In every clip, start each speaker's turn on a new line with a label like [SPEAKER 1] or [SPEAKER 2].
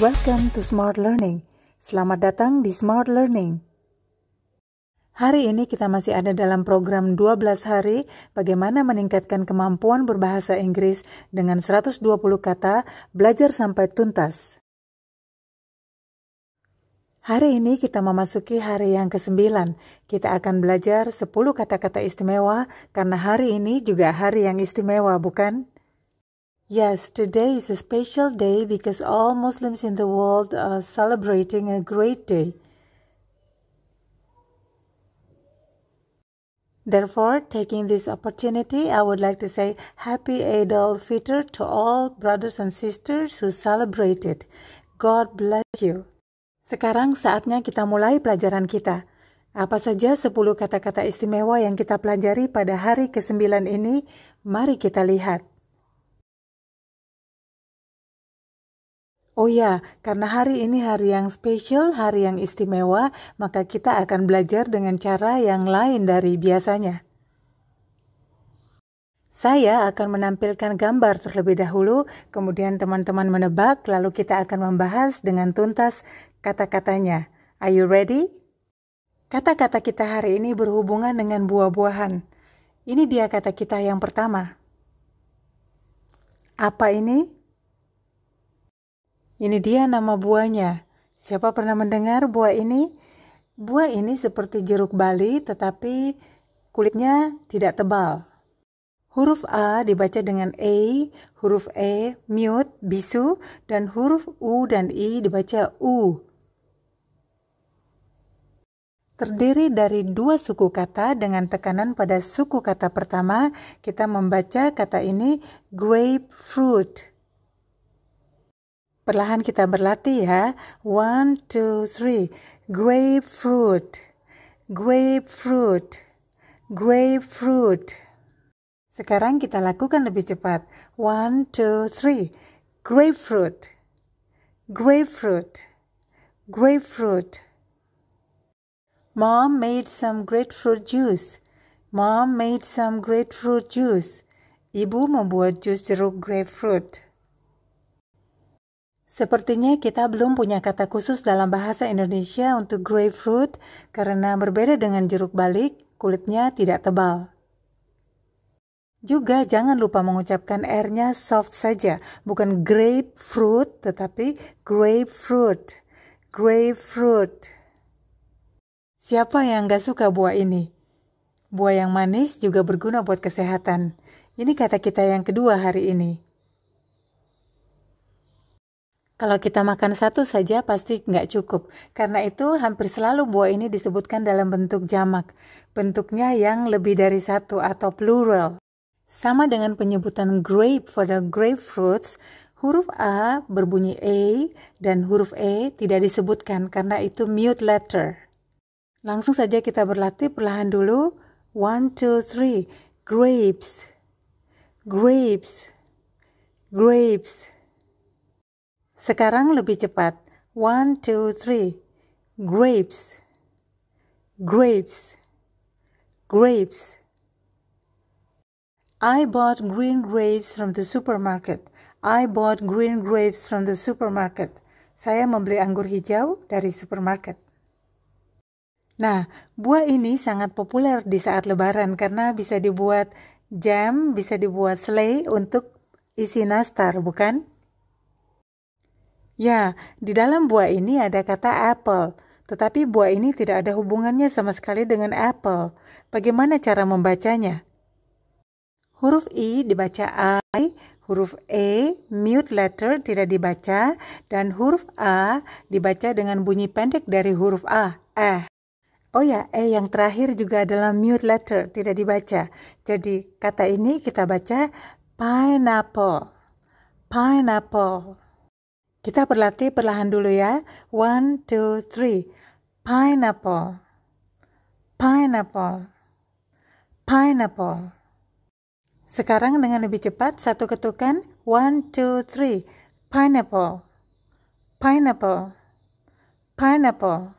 [SPEAKER 1] Welcome to Smart Learning. Selamat datang di Smart Learning. Hari ini kita masih ada dalam program 12 hari bagaimana meningkatkan kemampuan berbahasa Inggris dengan 120 kata, belajar sampai tuntas. Hari ini kita memasuki hari yang ke-9. Kita akan belajar 10 kata-kata istimewa karena hari ini juga hari yang istimewa, bukan? Yes, today is a special day because all Muslims in the world are celebrating a great day. Therefore, taking this opportunity, I would like to say Happy Eid al Fitr to all brothers and sisters who celebrate it. God bless you. Sekarang saatnya kita mulai pelajaran kita. Apa saja 10 kata-kata istimewa yang kita pelajari pada hari ke-9 ini? Mari kita lihat. Oh ya, karena hari ini hari yang spesial, hari yang istimewa, maka kita akan belajar dengan cara yang lain dari biasanya. Saya akan menampilkan gambar terlebih dahulu, kemudian teman-teman menebak, lalu kita akan membahas dengan tuntas kata-katanya. Are you ready? Kata-kata kita hari ini berhubungan dengan buah-buahan. Ini dia kata kita yang pertama. Apa ini? Ini dia nama buahnya. Siapa pernah mendengar buah ini? Buah ini seperti jeruk bali tetapi kulitnya tidak tebal. Huruf A dibaca dengan E, huruf E mute, bisu, dan huruf U dan I dibaca U. Terdiri dari dua suku kata dengan tekanan pada suku kata pertama, kita membaca kata ini grapefruit. Perlahan kita berlatih ya. One, two, three. Grapefruit, grapefruit, grapefruit. Sekarang kita lakukan lebih cepat. One, two, three. Grapefruit, grapefruit, grapefruit. Mom made some grapefruit juice. Mom made some grapefruit juice. Ibu membuat jus jeruk grapefruit. Sepertinya kita belum punya kata khusus dalam bahasa Indonesia untuk grapefruit karena berbeda dengan jeruk balik, kulitnya tidak tebal. Juga jangan lupa mengucapkan R-nya soft saja, bukan grapefruit tetapi grapefruit. Grapefruit. Siapa yang gak suka buah ini? Buah yang manis juga berguna buat kesehatan. Ini kata kita yang kedua hari ini. Kalau kita makan satu saja pasti nggak cukup. Karena itu hampir selalu buah ini disebutkan dalam bentuk jamak. Bentuknya yang lebih dari satu atau plural. Sama dengan penyebutan grape for the grapefruits, huruf A berbunyi A dan huruf E tidak disebutkan karena itu mute letter. Langsung saja kita berlatih perlahan dulu. One, two, three. Grapes. Grapes. grapes sekarang lebih cepat. One, two, three. Grapes. Grapes. Grapes. I bought green grapes from the supermarket. I bought green grapes from the supermarket. Saya membeli anggur hijau dari supermarket. Nah, buah ini sangat populer di saat lebaran karena bisa dibuat jam, bisa dibuat selai untuk isi nastar, bukan? Ya, di dalam buah ini ada kata apple, tetapi buah ini tidak ada hubungannya sama sekali dengan apple. Bagaimana cara membacanya? Huruf I dibaca I, huruf E mute letter tidak dibaca, dan huruf A dibaca dengan bunyi pendek dari huruf A, eh. Oh ya, E yang terakhir juga adalah mute letter, tidak dibaca. Jadi kata ini kita baca pineapple, pineapple. Kita berlatih perlahan dulu ya. One, two, three. Pineapple. Pineapple. Pineapple. Sekarang dengan lebih cepat, satu ketukan. One, two, three. Pineapple. Pineapple. Pineapple.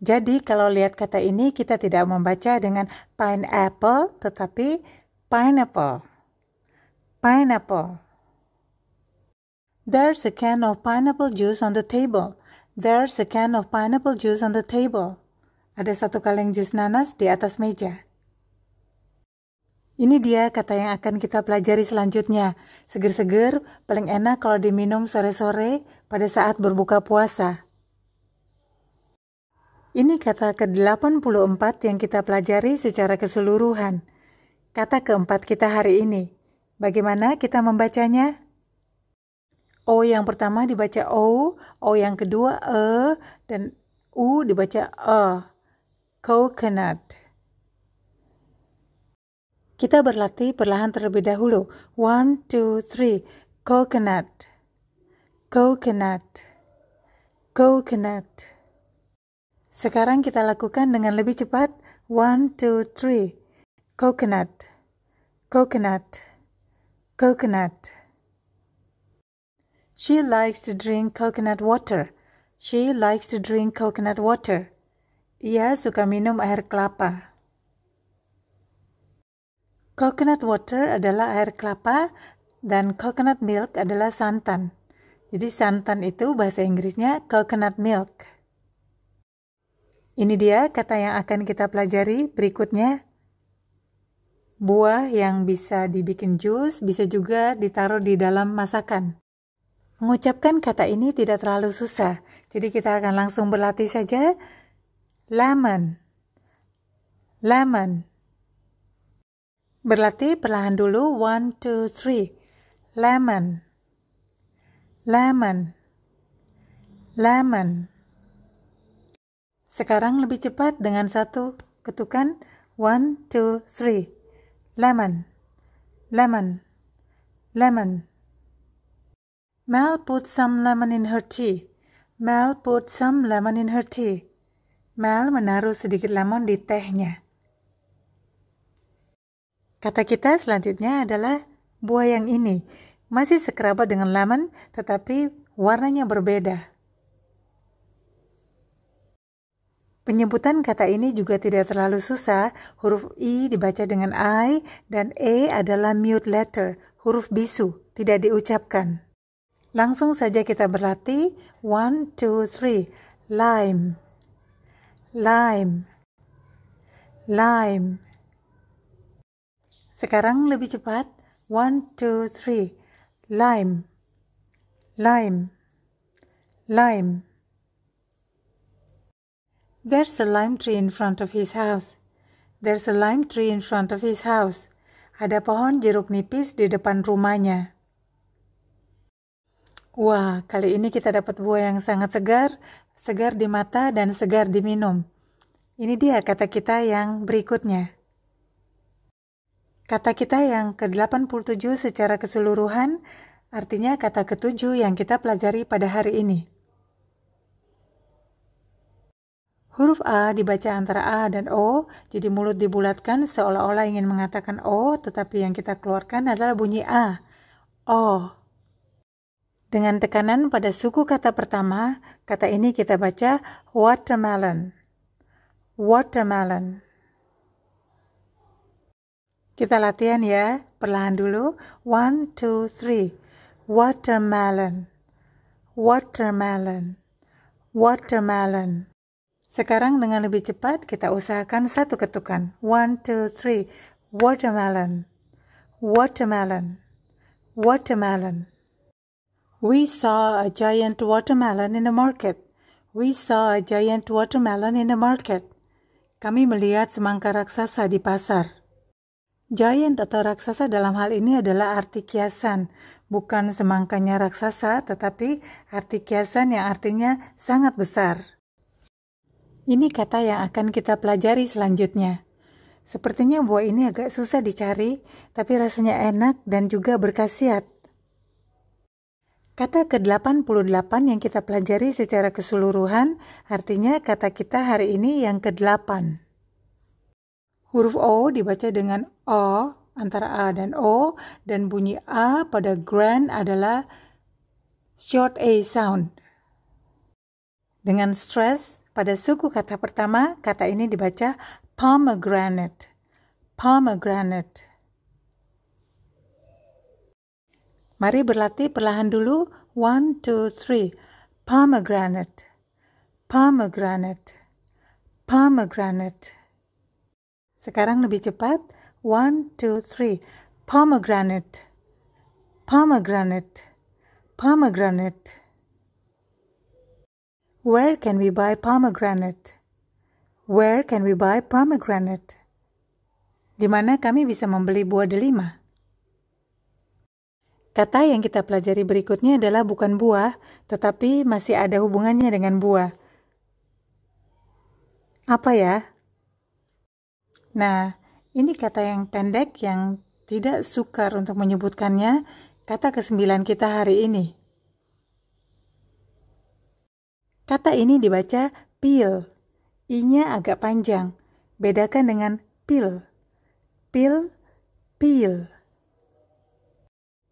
[SPEAKER 1] Jadi kalau lihat kata ini kita tidak membaca dengan pineapple tetapi pineapple. Pineapple. There's a can of pineapple juice on the table. There's a can of pineapple juice on the table. Ada satu kaleng jus nanas di atas meja. Ini dia kata yang akan kita pelajari selanjutnya. Seger-seger, paling enak kalau diminum sore-sore pada saat berbuka puasa. Ini kata ke-84 yang kita pelajari secara keseluruhan. Kata keempat kita hari ini. Bagaimana kita membacanya? O yang pertama dibaca O, O yang kedua E, dan U dibaca E. Coconut. Kita berlatih perlahan terlebih dahulu. One, two, three. Coconut. Coconut. Coconut. Sekarang kita lakukan dengan lebih cepat. One, two, three. Coconut. Coconut. Coconut. She likes to drink coconut water. She likes to drink coconut water. Ia suka minum air kelapa. Coconut water adalah air kelapa dan coconut milk adalah santan. Jadi santan itu bahasa Inggrisnya coconut milk. Ini dia kata yang akan kita pelajari berikutnya. Buah yang bisa dibikin jus bisa juga ditaruh di dalam masakan. Mengucapkan kata ini tidak terlalu susah, jadi kita akan langsung berlatih saja. Lemon, lemon. Berlatih perlahan dulu, one, two, three. Lemon, lemon, lemon. Sekarang lebih cepat dengan satu ketukan, one, two, three. Lemon, lemon, lemon. Mel put some lemon in her tea. Mel put some lemon in her tea. Mel menaruh sedikit lemon di tehnya. Kata kita selanjutnya adalah buah yang ini. Masih sekerabat dengan lemon, tetapi warnanya berbeda. Penyebutan kata ini juga tidak terlalu susah. Huruf I dibaca dengan I dan E adalah mute letter, huruf bisu, tidak diucapkan. Langsung saja kita berlatih. One, two, three. Lime. Lime. Lime. Sekarang lebih cepat. One, two, three. Lime. Lime. Lime. There's a lime tree in front of his house. There's a lime tree in front of his house. Ada pohon jeruk nipis di depan rumahnya. Wah, kali ini kita dapat buah yang sangat segar, segar di mata dan segar diminum. Ini dia kata kita yang berikutnya. Kata kita yang ke-87 secara keseluruhan artinya kata ketujuh yang kita pelajari pada hari ini. Huruf A dibaca antara A dan O, jadi mulut dibulatkan seolah-olah ingin mengatakan O, tetapi yang kita keluarkan adalah bunyi A. O. Dengan tekanan pada suku kata pertama, kata ini kita baca watermelon. Watermelon. Kita latihan ya, perlahan dulu. One, two, three. Watermelon. Watermelon. Watermelon. Sekarang dengan lebih cepat kita usahakan satu ketukan. One, two, three. Watermelon. Watermelon. Watermelon. We saw a giant watermelon in the market. We saw a giant watermelon in the market. Kami melihat semangka raksasa di pasar. Giant atau raksasa dalam hal ini adalah arti kiasan, bukan semangkanya raksasa, tetapi arti kiasan yang artinya sangat besar. Ini kata yang akan kita pelajari selanjutnya. Sepertinya buah ini agak susah dicari, tapi rasanya enak dan juga berkhasiat. Kata ke-88 yang kita pelajari secara keseluruhan artinya kata kita hari ini yang ke-8. Huruf O dibaca dengan O antara A dan O dan bunyi A pada grand adalah short A sound. Dengan stress pada suku kata pertama, kata ini dibaca pomegranate. Pomegranate. Mari berlatih perlahan dulu. One, two, three. Pomegranate. Pomegranate. Pomegranate. Sekarang lebih cepat. One, two, three. Pomegranate. Pomegranate. Pomegranate. Where can we buy pomegranate? Where can we buy pomegranate? Di mana kami bisa membeli buah delima? Kata yang kita pelajari berikutnya adalah bukan buah, tetapi masih ada hubungannya dengan buah. Apa ya? Nah, ini kata yang pendek yang tidak sukar untuk menyebutkannya, kata kesembilan kita hari ini. Kata ini dibaca pil. I-nya agak panjang. Bedakan dengan pil. Pil, pil.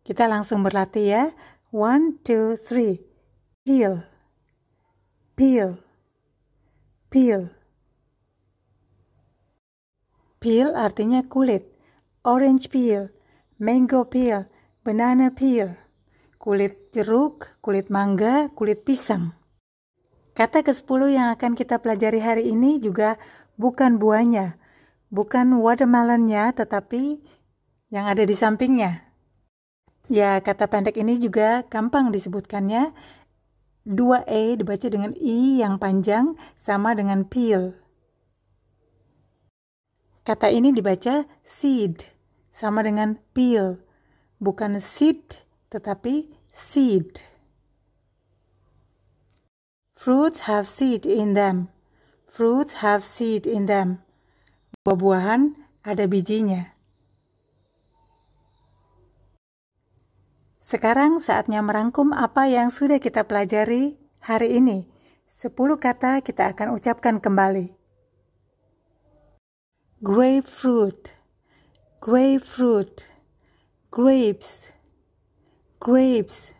[SPEAKER 1] Kita langsung berlatih ya. One, two, three. Peel. Peel. Peel. Peel artinya kulit. Orange peel, mango peel, banana peel. Kulit jeruk, kulit mangga, kulit pisang. Kata ke-10 yang akan kita pelajari hari ini juga bukan buahnya, bukan watermelonnya, tetapi yang ada di sampingnya. Ya, kata pendek ini juga gampang disebutkannya. 2E dibaca dengan I yang panjang sama dengan peel. Kata ini dibaca seed sama dengan peel. Bukan seed tetapi seed. Fruits have seed in them. Fruits have seed in them. Buah-buahan ada bijinya. Sekarang saatnya merangkum apa yang sudah kita pelajari hari ini. Sepuluh kata kita akan ucapkan kembali. Grapefruit, grapefruit, grapes, grapes,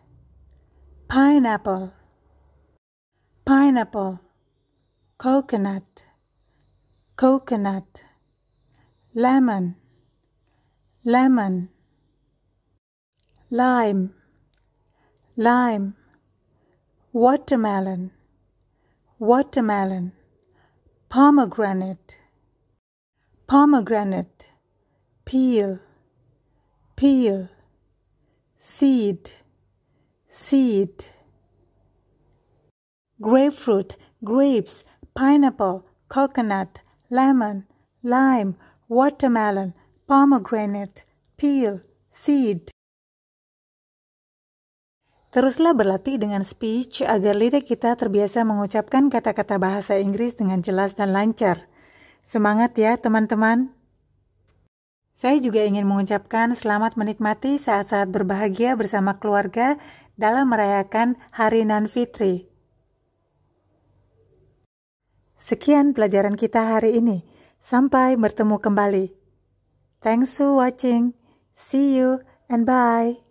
[SPEAKER 1] pineapple, pineapple, coconut, coconut, lemon, lemon. lime, lime, watermelon, watermelon, pomegranate, pomegranate, peel, peel, seed, seed, grapefruit, grapes, pineapple, coconut, lemon, lime, watermelon, pomegranate, peel, seed. Teruslah berlatih dengan speech agar lidah kita terbiasa mengucapkan kata-kata bahasa Inggris dengan jelas dan lancar. Semangat ya, teman-teman! Saya juga ingin mengucapkan selamat menikmati saat-saat berbahagia bersama keluarga dalam merayakan Hari Nan Fitri. Sekian pelajaran kita hari ini. Sampai bertemu kembali. Thanks for watching. See you and bye.